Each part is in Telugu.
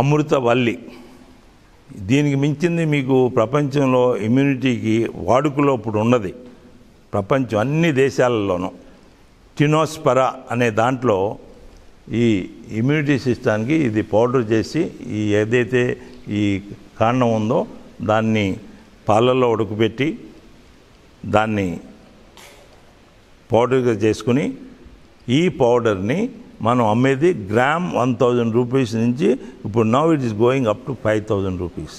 అమృతవల్లి దీనికి మించింది మీకు ప్రపంచంలో ఇమ్యూనిటీకి వాడుకలో ఇప్పుడు ఉన్నది ప్రపంచం అన్ని దేశాలలోనూ టినోస్పరా అనే దాంట్లో ఈ ఇమ్యూనిటీ సిస్టానికి ఇది పౌడర్ చేసి ఈ ఏదైతే ఈ కాండం ఉందో దాన్ని పాలల్లో ఉడకబెట్టి దాన్ని పౌడర్గా చేసుకుని ఈ పౌడర్ని మనం అమ్మేది గ్రామ్ వన్ థౌజండ్ రూపీస్ నుంచి ఇప్పుడు now it is going up to five thousand rupees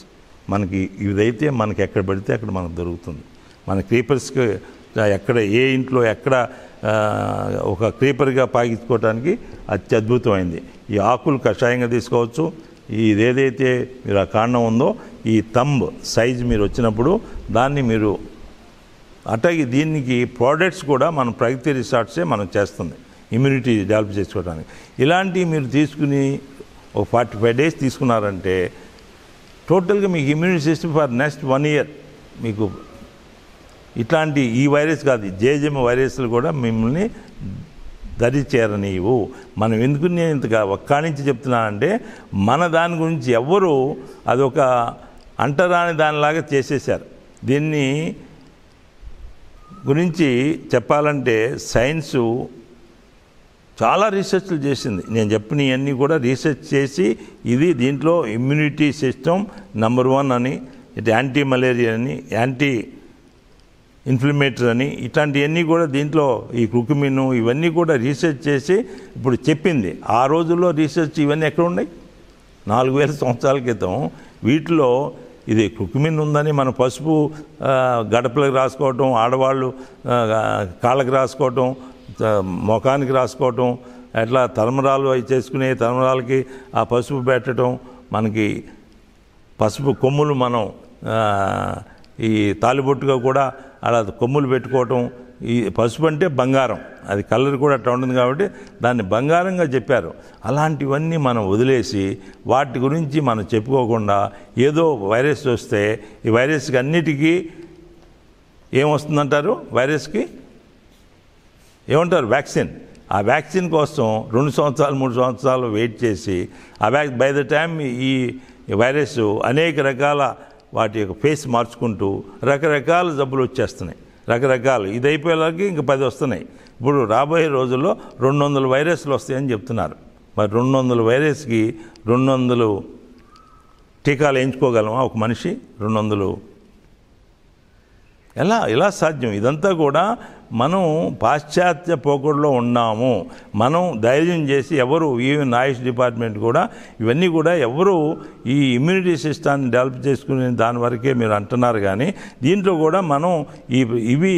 మనకి ఇదైతే మనకి ఎక్కడ పడితే అక్కడ మనకు దొరుకుతుంది మన క్రీపర్స్కి ఎక్కడ ఏ ఇంట్లో ఎక్కడ ఒక క్రీపర్గా పాగించుకోవడానికి అత్యద్భుతమైంది ఈ ఆకులు కషాయంగా తీసుకోవచ్చు ఇది ఏదైతే మీరు ఆ కాండం ఉందో ఈ తంబ్ సైజ్ మీరు వచ్చినప్పుడు దాన్ని మీరు అట్లాగే దీనికి ప్రోడక్ట్స్ కూడా మనం ప్రగతి రిసార్ట్సే మనం చేస్తుంది ఇమ్యూనిటీ డెవలప్ చేసుకోవడానికి ఇలాంటివి మీరు తీసుకుని ఒక ఫార్టీ ఫైవ్ డేస్ తీసుకున్నారంటే టోటల్గా మీకు immunity system for next one year మీకు ఇట్లాంటి ఈ వైరస్ కాదు జేజెమ్ వైరస్లు కూడా మిమ్మల్ని దరి చేరనీయవు మనం ఎందుకు నేను ఇంతగా ఒక్క నుంచి చెప్తున్నానంటే మన దాని గురించి ఎవరు అదొక అంటరాని దానిలాగా చేసేసారు దీన్ని గురించి చెప్పాలంటే సైన్సు చాలా రీసెర్చ్లు చేసింది నేను అన్నీ కూడా రీసెర్చ్ చేసి ఇది దీంట్లో ఇమ్యూనిటీ సిస్టమ్ నెంబర్ వన్ అని ఇటు యాంటీ మలేరియా అని యాంటీ ఇన్ఫ్లమేటరీ అని ఇట్లాంటివన్నీ కూడా దీంట్లో ఈ కుకుమిను ఇవన్నీ కూడా రీసెర్చ్ చేసి ఇప్పుడు చెప్పింది ఆ రోజుల్లో రీసెర్చ్ ఇవన్నీ ఎక్కడ ఉన్నాయి నాలుగు వేల సంవత్సరాల క్రితం వీటిలో ఇది కుకుమిన్ ఉందని మన పసుపు గడపలకు రాసుకోవటం ఆడవాళ్ళు కాళ్ళకు రాసుకోవటం ముఖానికి రాసుకోవటం అట్లా తలమరాలు అవి చేసుకునే తలమరాలకి ఆ పసుపు పెట్టడం మనకి పసుపు కొమ్ములు మనం ఈ తాలిబొట్టుగా కూడా అలా కొమ్ములు పెట్టుకోవటం ఈ పసుపు అంటే బంగారం అది కలర్ కూడా అట్లా ఉంటుంది కాబట్టి దాన్ని బంగారంగా చెప్పారు అలాంటివన్నీ మనం వదిలేసి వాటి గురించి మనం చెప్పుకోకుండా ఏదో వైరస్ వస్తే ఈ వైరస్కి అన్నిటికీ ఏమొస్తుందంటారు వైరస్కి ఏమంటారు వ్యాక్సిన్ ఆ వ్యాక్సిన్ కోసం రెండు సంవత్సరాలు మూడు సంవత్సరాలు వెయిట్ చేసి ఆ వ్యాక్ బై ద టైం ఈ వైరస్ అనేక రకాల వాటి యొక్క ఫేస్ మార్చుకుంటూ రకరకాల జబ్బులు వచ్చేస్తున్నాయి రకరకాలు ఇది అయిపోయేలాగే ఇంక పది వస్తున్నాయి ఇప్పుడు రాబోయే రోజుల్లో రెండు వందల వైరస్లు వస్తాయని చెప్తున్నారు మరి రెండు వందల వైరస్కి రెండు వందలు టీకాలు వేయించుకోగలమా ఒక మనిషి రెండు వందలు ఎలా ఎలా సాధ్యం ఇదంతా కూడా మనం పాశ్చాత్య పోకడలో ఉన్నాము మనం ధైర్యం చేసి ఎవరు ఈవెన్ ఆయుష్ డిపార్ట్మెంట్ కూడా ఇవన్నీ కూడా ఎవరు ఈ ఇమ్యూనిటీ సిస్టాన్ని డెవలప్ చేసుకునే దాని వరకే మీరు అంటున్నారు కానీ దీంట్లో కూడా మనం ఈ ఇవి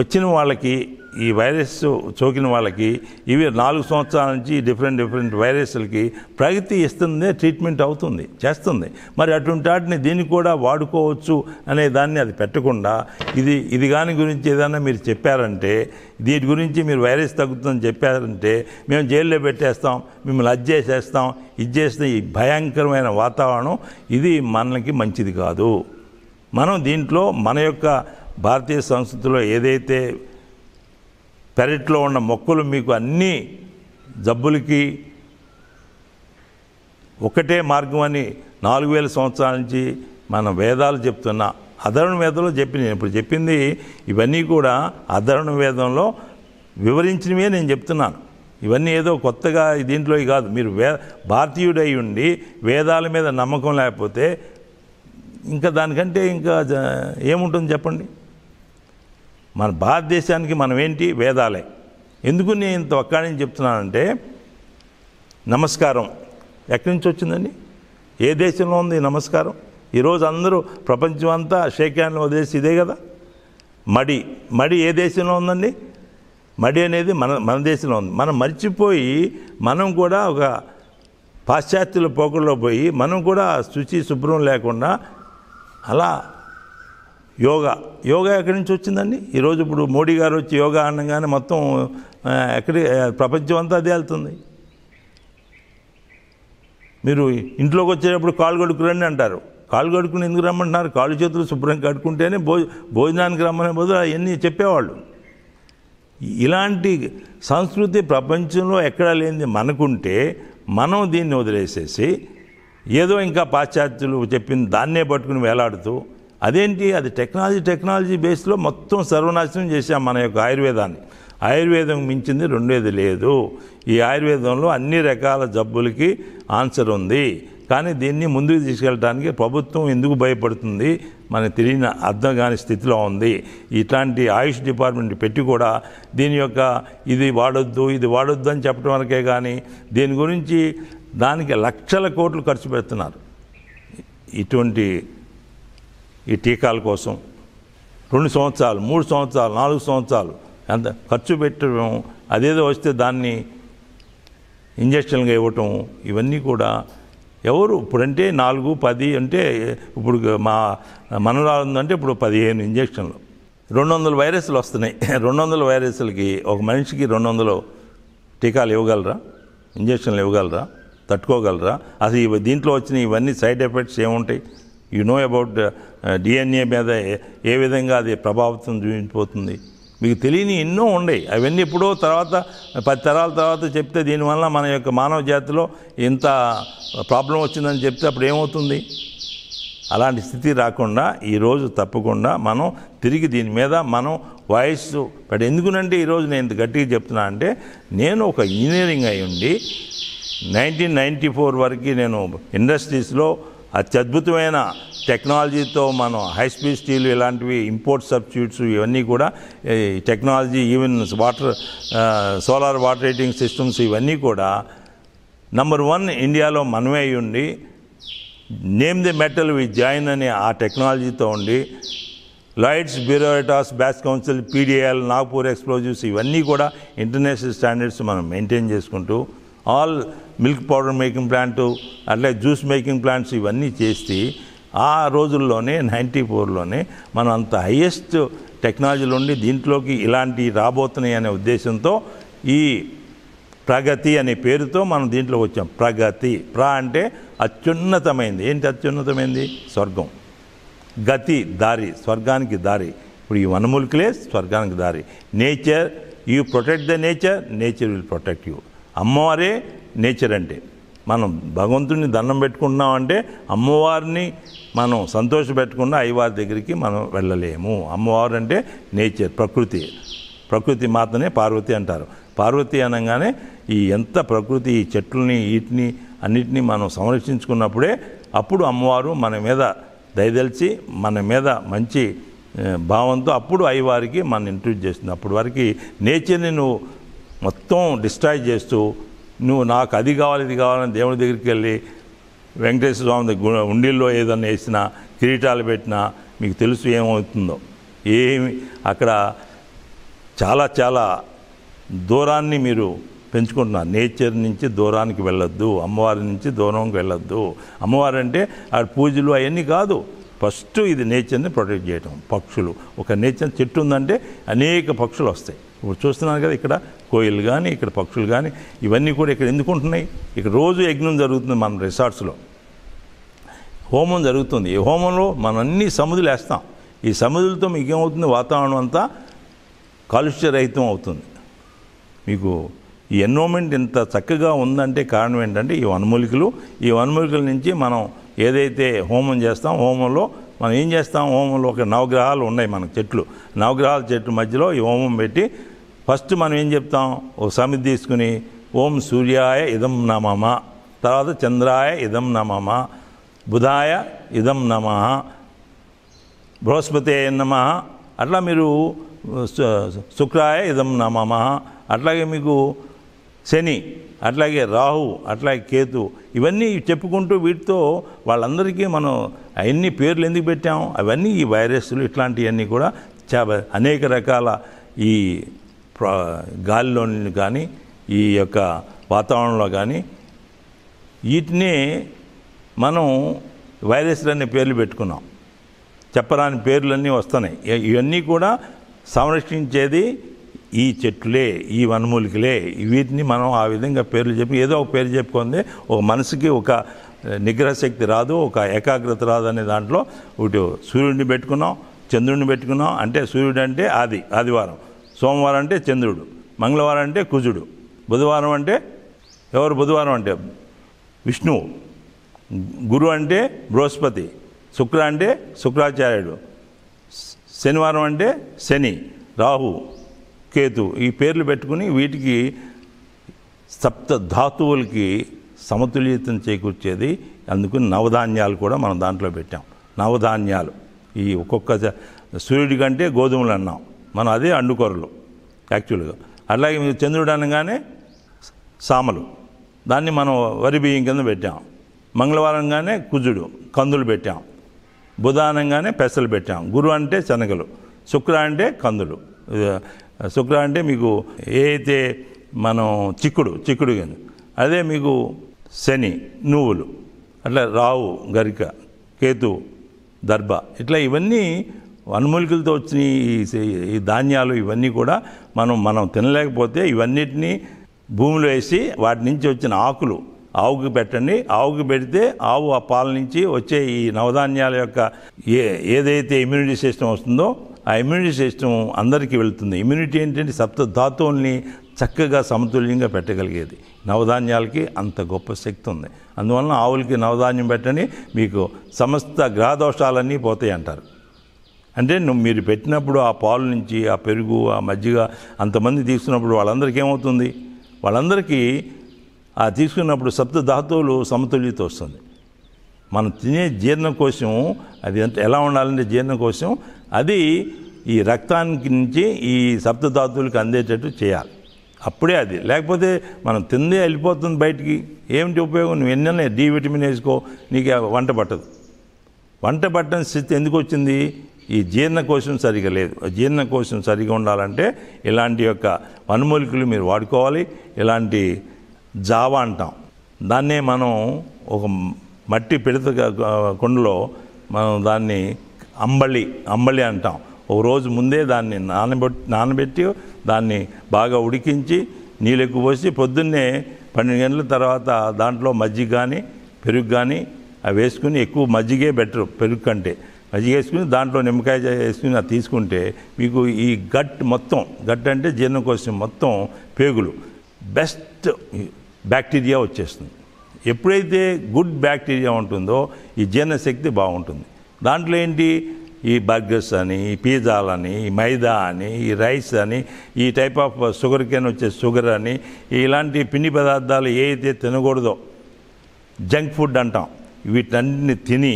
వచ్చిన వాళ్ళకి ఈ వైరస్ సోకిన వాళ్ళకి ఇవి నాలుగు సంవత్సరాల నుంచి డిఫరెంట్ డిఫరెంట్ వైరస్లకి ప్రగతి ఇస్తుంది ట్రీట్మెంట్ అవుతుంది చేస్తుంది మరి అటువంటి వాటిని దీన్ని కూడా వాడుకోవచ్చు అనే దాన్ని అది పెట్టకుండా ఇది ఇది కాని గురించి ఏదైనా మీరు చెప్పారంటే దీని గురించి మీరు వైరస్ తగ్గుతుందని చెప్పారంటే మేము జైల్లో పెట్టేస్తాం మిమ్మల్ని అది చేసేస్తాం ఇది చేసిన ఈ భయంకరమైన వాతావరణం ఇది మనకి మంచిది కాదు మనం దీంట్లో మన యొక్క భారతీయ సంస్కృతిలో ఏదైతే పెరట్లో ఉన్న మొక్కలు మీకు అన్నీ జబ్బులకి ఒకటే మార్గం అని నాలుగు వేల సంవత్సరాల నుంచి మన వేదాలు చెప్తున్నా అధరణ వేదంలో చెప్పింది నేను ఇప్పుడు చెప్పింది ఇవన్నీ కూడా అధరణ వేదంలో వివరించినవే నేను చెప్తున్నాను ఇవన్నీ ఏదో కొత్తగా దీంట్లో కాదు మీరు వే భారతీయుడై ఉండి వేదాల మీద నమ్మకం లేకపోతే ఇంకా దానికంటే ఇంకా ఏముంటుంది చెప్పండి మన భారతదేశానికి మనం ఏంటి వేదాలే ఎందుకు నేను ఇంత ఒక్కడని చెప్తున్నానంటే నమస్కారం ఎక్కడి నుంచి వచ్చిందండి ఏ దేశంలో ఉంది నమస్కారం ఈరోజు అందరూ ప్రపంచం అంతా షేక్ వదిలేసి ఇదే కదా మడి మడి ఏ దేశంలో ఉందండి మడి అనేది మన మన దేశంలో ఉంది మనం మర్చిపోయి మనం కూడా ఒక పాశ్చాత్యుల పోకల్లో పోయి మనం కూడా శుచి శుభ్రం లేకుండా అలా యోగా యోగా ఎక్కడి నుంచి వచ్చిందండి ఈరోజు ఇప్పుడు మోడీ గారు వచ్చి యోగా అనగానే మొత్తం ఎక్కడి ప్రపంచం అంతా అదే వెళ్తుంది మీరు ఇంట్లోకి వచ్చేటప్పుడు కాలు కడుక్కురండి అంటారు కాలు కడుక్కుని ఎందుకు రమ్మంటున్నారు కాలు చేతులు శుభ్రం కడుక్కుంటేనే భోజ భోజనానికి రమ్మనే బదులు అవన్నీ చెప్పేవాళ్ళు ఇలాంటి సంస్కృతి ప్రపంచంలో ఎక్కడా లేనిది మనకుంటే మనం దీన్ని వదిలేసేసి ఏదో ఇంకా పాశ్చాత్యులు చెప్పిన దాన్నే పట్టుకుని వేలాడుతూ అదేంటి అది టెక్నాలజీ టెక్నాలజీ బేస్లో మొత్తం సర్వనాశనం చేశాం మన యొక్క ఆయుర్వేదాన్ని ఆయుర్వేదం మించింది రెండేది లేదు ఈ ఆయుర్వేదంలో అన్ని రకాల జబ్బులకి ఆన్సర్ ఉంది కానీ దీన్ని ముందుకు తీసుకెళ్ళడానికి ప్రభుత్వం ఎందుకు భయపడుతుంది మనకు తెలియని అర్థం కాని స్థితిలో ఉంది ఇట్లాంటి ఆయుష్ డిపార్ట్మెంట్ పెట్టి కూడా దీని యొక్క ఇది వాడొద్దు ఇది వాడొద్దు అని చెప్పడం వరకే కానీ దీని గురించి దానికి లక్షల కోట్లు ఖర్చు పెడుతున్నారు ఇటువంటి ఈ టీకాల కోసం రెండు సంవత్సరాలు మూడు సంవత్సరాలు నాలుగు సంవత్సరాలు ఎంత ఖర్చు పెట్టడం అదేదో వస్తే దాన్ని ఇంజక్షన్గా ఇవ్వటం ఇవన్నీ కూడా ఎవరు ఇప్పుడంటే నాలుగు పది అంటే ఇప్పుడు మా మనరాలు ఉందంటే ఇప్పుడు పదిహేను ఇంజక్షన్లు రెండు వందల వైరస్లు వస్తున్నాయి రెండు వందల వైరస్లకి ఒక మనిషికి రెండు వందలు టీకాలు ఇవ్వగలరా ఇంజక్షన్లు ఇవ్వగలరా తట్టుకోగలరా అసలు దీంట్లో వచ్చిన ఇవన్నీ సైడ్ ఎఫెక్ట్స్ ఏముంటాయి యు నో అబౌట్ డిఎన్ఏ మీద ఏ విధంగా అది ప్రభావితం చూపించిపోతుంది మీకు తెలియని ఎన్నో ఉన్నాయి అవన్నీ ఎప్పుడో తర్వాత పది తరాల తర్వాత చెప్తే దీనివల్ల మన యొక్క మానవ జాతిలో ఇంత ప్రాబ్లం వచ్చిందని చెప్తే అప్పుడు ఏమవుతుంది అలాంటి స్థితి రాకుండా ఈరోజు తప్పకుండా మనం తిరిగి దీని మీద మనం వాయిస్ బట్ ఎందుకునంటే ఈరోజు నేను ఇంత గట్టిగా చెప్తున్నా అంటే నేను ఒక ఇంజనీరింగ్ అయి ఉండి నైన్టీన్ నైంటీ ఫోర్ వరకు నేను ఇండస్ట్రీస్లో అత్యద్భుతమైన టెక్నాలజీతో మనం హై స్పీడ్ స్టీల్ ఇలాంటివి ఇంపోర్ట్ సబ్స్టిట్యూట్స్ ఇవన్నీ కూడా ఈ technology even water solar water heating systems ఇవన్నీ కూడా నంబర్ వన్ ఇండియాలో మనమే ఉండి name the metal we join అని ఆ టెక్నాలజీతో ఉండి లాయిడ్స్ బ్యూరోటాస్ బ్యాస్ కౌన్సిల్ పీడిఎల్ నాగ్పూర్ ఎక్స్ప్లోజివ్స్ ఇవన్నీ కూడా ఇంటర్నేషనల్ స్టాండర్డ్స్ మనం మెయింటైన్ చేసుకుంటూ all milk powder making plant అట్లే జ్యూస్ మేకింగ్ ప్లాంట్స్ ఇవన్నీ చేసి ఆ రోజుల్లోనే నైంటీ ఫోర్లోనే మనం అంత హయ్యెస్ట్ టెక్నాలజీలు ఉండి దీంట్లోకి ఇలాంటి రాబోతున్నాయి అనే ఉద్దేశంతో ఈ ప్రగతి అనే పేరుతో మనం దీంట్లో వచ్చాం ప్రగతి ప్ర అంటే అత్యున్నతమైంది ఏంటి అత్యున్నతమైంది స్వర్గం గతి దారి స్వర్గానికి దారి ఇప్పుడు ఈ వనమూలికలే స్వర్గానికి దారి nature you protect the nature nature will protect you అమ్మవారే నేచర్ అంటే మనం భగవంతుడిని దండం పెట్టుకుంటున్నాం అంటే అమ్మవారిని మనం సంతోష పెట్టుకున్న అయ్యవారి దగ్గరికి మనం వెళ్ళలేము అమ్మవారు అంటే నేచర్ ప్రకృతి ప్రకృతి మాత్రమే పార్వతి అంటారు పార్వతి అనగానే ఈ ఎంత ప్రకృతి ఈ చెట్లని వీటిని అన్నిటినీ మనం సంరక్షించుకున్నప్పుడే అప్పుడు అమ్మవారు మన మీద దయదలిచి మన మీద మంచి భావంతో అప్పుడు అయ్యవారికి మనం ఇంట్రడ్యూస్ చేస్తుంది అప్పటి వరకు నేచర్ని నువ్వు మొత్తం డిస్ట్రాయ్ చేస్తూ నువ్వు నాకు అది కావాలి ఇది కావాలని దేవుని దగ్గరికి వెళ్ళి వెంకటేశ్వర స్వామి ఉండిల్లో ఏదన్నా వేసినా కిరీటాలు పెట్టినా మీకు తెలుసు ఏమవుతుందో ఏమి అక్కడ చాలా చాలా దూరాన్ని మీరు పెంచుకుంటున్నారు నేచర్ నుంచి దూరానికి వెళ్ళొద్దు అమ్మవారి నుంచి దూరంకి వెళ్ళొద్దు అమ్మవారు అంటే ఆ పూజలు అవన్నీ కాదు ఫస్ట్ ఇది నేచర్ని ప్రొటెక్ట్ చేయటం పక్షులు ఒక నేచర్ చెట్టు ఉందంటే అనేక పక్షులు వస్తాయి ఇప్పుడు చూస్తున్నారు కదా ఇక్కడ కోయిలు కానీ ఇక్కడ పక్షులు కానీ ఇవన్నీ కూడా ఇక్కడ ఎందుకు ఉంటున్నాయి ఇక్కడ రోజు యజ్ఞం జరుగుతుంది మన రిసార్ట్స్లో హోమం జరుగుతుంది ఈ హోమంలో మనం అన్ని సముదులు వేస్తాం ఈ సముదులతో మీకు ఏమవుతుంది వాతావరణం అంతా కాలుష్యరహితం అవుతుంది మీకు ఈ ఎన్విరాన్మెంట్ ఇంత చక్కగా ఉందంటే కారణం ఏంటంటే ఈ వనమూలికలు ఈ వనమూలికల నుంచి మనం ఏదైతే హోమం చేస్తాం హోమంలో మనం ఏం చేస్తాం హోమంలో ఒక నవగ్రహాలు ఉన్నాయి మనకు చెట్లు నవగ్రహాల చెట్టు మధ్యలో ఈ హోమం పెట్టి ఫస్ట్ మనం ఏం చెప్తాం ఓ సమితి తీసుకుని ఓం సూర్యాయ ఇదం నమమ తర్వాత చంద్రాయ ఇదం నమమ బుధాయ ఇదం నమ బృహస్పతి నమ అట్లా మీరు శుక్రాయ ఇదం నమమ అట్లాగే మీకు శని అట్లాగే రాహు అట్లాగే కేతు ఇవన్నీ చెప్పుకుంటూ వీటితో వాళ్ళందరికీ మనం అవన్నీ పేర్లు ఎందుకు పెట్టాము అవన్నీ ఈ వైరస్లు ఇట్లాంటివన్నీ కూడా చాలా అనేక రకాల ఈ గాలిలో కానీ ఈ యొక్క వాతావరణంలో కానీ వీటిని మనం వైరస్లు అనే పేర్లు పెట్టుకున్నాం చెప్పరాని పేర్లన్నీ వస్తున్నాయి ఇవన్నీ కూడా సంరక్షించేది ఈ చెట్లే ఈ వనమూలికలే వీటిని మనం ఆ విధంగా పేర్లు చెప్పి ఏదో ఒక పేరు చెప్పుకుంది ఒక మనసుకి ఒక నిగ్రహశక్తి రాదు ఒక ఏకాగ్రత రాదు అనే దాంట్లో ఇటు సూర్యుడిని పెట్టుకున్నాం చంద్రుడిని పెట్టుకున్నాం అంటే సూర్యుడు అంటే ఆది ఆదివారం సోమవారం అంటే చంద్రుడు మంగళవారం అంటే కుజుడు బుధవారం అంటే ఎవరు బుధవారం అంటే విష్ణువు గురు అంటే బృహస్పతి శుక్ర అంటే శుక్రాచార్యుడు శనివారం అంటే శని రాహు కేతు ఈ పేర్లు పెట్టుకుని వీటికి సప్త ధాతువులకి సమతుల్యతను చేకూర్చేది అందుకు నవధాన్యాలు కూడా మనం దాంట్లో పెట్టాం నవధాన్యాలు ఈ ఒక్కొక్క సూర్యుడి కంటే గోధుమలు అన్నాం మనం అదే అండుకొరలు యాక్చువల్గా అట్లాగే మీరు చంద్రుడు అనగానే సామలు దాన్ని మనం వరి బియ్యం కింద పెట్టాం మంగళవారంగానే కుజుడు కందులు పెట్టాం బుధ అనగానే పెసలు పెట్టాం గురు అంటే శనగలు శుక్ర అంటే కందులు శుక్ర అంటే మీకు ఏ అయితే మనం చిక్కుడు చిక్కుడు కింద అదే మీకు శని నువ్వులు అట్లా రావు గరిక కేతు దర్భ ఇట్లా ఇవన్నీ వన్మూలికలతో వచ్చిన ఈ ధాన్యాలు ఇవన్నీ కూడా మనం మనం తినలేకపోతే ఇవన్నిటినీ భూమిలో వేసి వాటి నుంచి వచ్చిన ఆకులు ఆవుకి పెట్టండి ఆవుకి పెడితే ఆవు ఆ పాల నుంచి వచ్చే ఈ నవధాన్యాల యొక్క ఏ ఏదైతే ఇమ్యూనిటీ సిస్టమ్ వస్తుందో ఆ ఇమ్యూనిటీ సిస్టమ్ అందరికీ వెళుతుంది ఇమ్యూనిటీ ఏంటంటే సప్త ధాతువుల్ని చక్కగా సమతుల్యంగా పెట్టగలిగేది నవధాన్యాలకి అంత గొప్ప శక్తి ఉంది అందువలన ఆవులకి నవధాన్యం పెట్టండి మీకు సమస్త గ్రహదోషాలన్నీ పోతాయి అంటారు అంటే నువ్వు మీరు పెట్టినప్పుడు ఆ పాలు నుంచి ఆ పెరుగు ఆ మజ్జిగ అంతమంది తీసుకున్నప్పుడు వాళ్ళందరికీ ఏమవుతుంది వాళ్ళందరికీ ఆ తీసుకున్నప్పుడు సప్త ధాతువులు సమతుల్యత వస్తుంది మనం తినే కోసం అది ఎంత ఎలా ఉండాలంటే కోసం అది ఈ రక్తానికి నుంచి ఈ సప్తధాతువులకు అందేటట్టు చేయాలి అప్పుడే అది లేకపోతే మనం తిందే వెళ్ళిపోతుంది బయటికి ఏమిటి ఉపయోగం నువ్వు ఎన్నైనా డి విటమిన్ వేసుకో నీకు వంట పట్టదు వంట పట్టని స్థితి ఎందుకు వచ్చింది ఈ జీర్ణకోశం సరిగా లేదు జీర్ణకోశం సరిగా ఉండాలంటే ఇలాంటి యొక్క వనమూలికలు మీరు వాడుకోవాలి ఇలాంటి జావ అంటాం దాన్నే మనం ఒక మట్టి పిడత కుండలో మనం దాన్ని అంబళి అంబళి అంటాం ఒక రోజు ముందే దాన్ని నానబెట్టి నానబెట్టి దాన్ని బాగా ఉడికించి నీళ్ళు ఎక్కువ పోసి పొద్దున్నే పన్నెండు గంటల తర్వాత దాంట్లో మజ్జిగ కానీ పెరుగు కానీ అవి వేసుకుని ఎక్కువ మజ్జిగే బెటర్ పెరుగు కంటే అది వేసుకుని దాంట్లో నిమ్మకాయ వేసుకుని అది తీసుకుంటే మీకు ఈ గట్ మొత్తం గట్ అంటే జీర్ణకోశం మొత్తం పేగులు బెస్ట్ బ్యాక్టీరియా వచ్చేస్తుంది ఎప్పుడైతే గుడ్ బ్యాక్టీరియా ఉంటుందో ఈ జీర్ణశక్తి బాగుంటుంది దాంట్లో ఏంటి ఈ బర్గర్స్ అని ఈ పిజ్జాలని ఈ మైదా అని ఈ రైస్ అని ఈ టైప్ ఆఫ్ షుగర్ కెన్ వచ్చే షుగర్ అని ఇలాంటి పిండి పదార్థాలు అయితే తినకూడదో జంక్ ఫుడ్ అంటాం వీటన్నిటిని తిని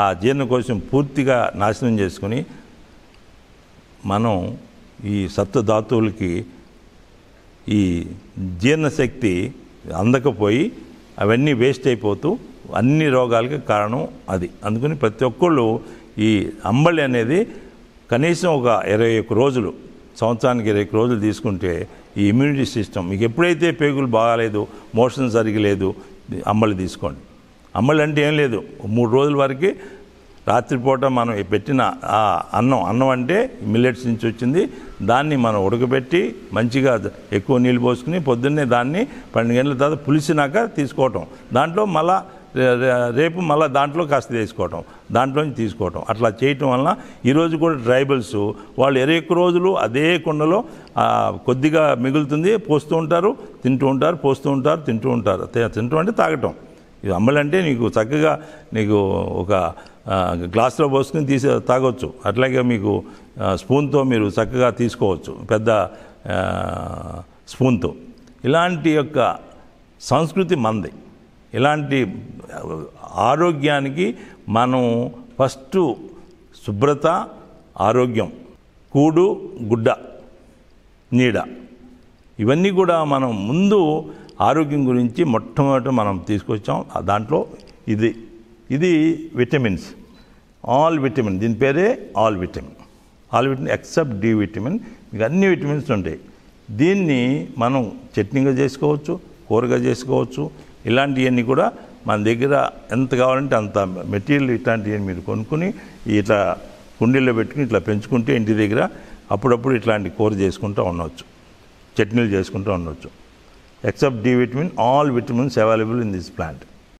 ఆ జీర్ణకోశం పూర్తిగా నాశనం చేసుకుని మనం ఈ ధాతువులకి ఈ జీర్ణశక్తి అందకపోయి అవన్నీ వేస్ట్ అయిపోతూ అన్ని రోగాలకి కారణం అది అందుకని ప్రతి ఒక్కళ్ళు ఈ అంబలి అనేది కనీసం ఒక ఇరవై ఒక్క రోజులు సంవత్సరానికి ఇరవై రోజులు తీసుకుంటే ఈ ఇమ్యూనిటీ సిస్టమ్ మీకు ఎప్పుడైతే పేగులు బాగాలేదు మోషన్ జరిగలేదు అంబలి తీసుకోండి అమ్మలు అంటే ఏం లేదు మూడు రోజుల వరకు రాత్రిపూట మనం పెట్టిన ఆ అన్నం అన్నం అంటే మిల్లెట్స్ నుంచి వచ్చింది దాన్ని మనం ఉడకబెట్టి మంచిగా ఎక్కువ నీళ్ళు పోసుకుని పొద్దున్నే దాన్ని పన్నెండు గంటల తర్వాత పులిసినాక తీసుకోవటం దాంట్లో మళ్ళా రేపు మళ్ళీ దాంట్లో కాస్త తీసుకోవటం దాంట్లోంచి తీసుకోవటం అట్లా చేయటం వలన ఈరోజు కూడా ట్రైబల్స్ వాళ్ళు ఇరవై రోజులు అదే కుండలో కొద్దిగా మిగులుతుంది పోస్తూ ఉంటారు తింటూ ఉంటారు పోస్తూ ఉంటారు తింటూ ఉంటారు తింటూ అంటే తాగటం ఇది అమ్మలంటే నీకు చక్కగా నీకు ఒక గ్లాస్లో పోసుకుని తీసి తాగొచ్చు అట్లాగే మీకు స్పూన్తో మీరు చక్కగా తీసుకోవచ్చు పెద్ద స్పూన్తో ఇలాంటి యొక్క సంస్కృతి మంది ఇలాంటి ఆరోగ్యానికి మనం ఫస్ట్ శుభ్రత ఆరోగ్యం కూడు గుడ్డ నీడ ఇవన్నీ కూడా మనం ముందు ఆరోగ్యం గురించి మొట్టమొదట మనం తీసుకొచ్చాం దాంట్లో ఇది ఇది విటమిన్స్ ఆల్ విటమిన్ దీని పేరే all vitamin all vitamin except D vitamin మీకు అన్ని విటమిన్స్ ఉంటాయి దీన్ని మనం చట్నీగా చేసుకోవచ్చు కూరగా చేసుకోవచ్చు ఇలాంటివన్నీ కూడా మన దగ్గర ఎంత కావాలంటే అంత మెటీరియల్ ఇట్లాంటివి మీరు కొనుక్కుని ఇట్లా కుండీల్లో పెట్టుకుని ఇట్లా పెంచుకుంటే ఇంటి దగ్గర అప్పుడప్పుడు ఇట్లాంటి కూర చేసుకుంటూ ఉండవచ్చు చట్నీలు చేసుకుంటూ ఉండవచ్చు except D vitamin, all vitamins available in this plant.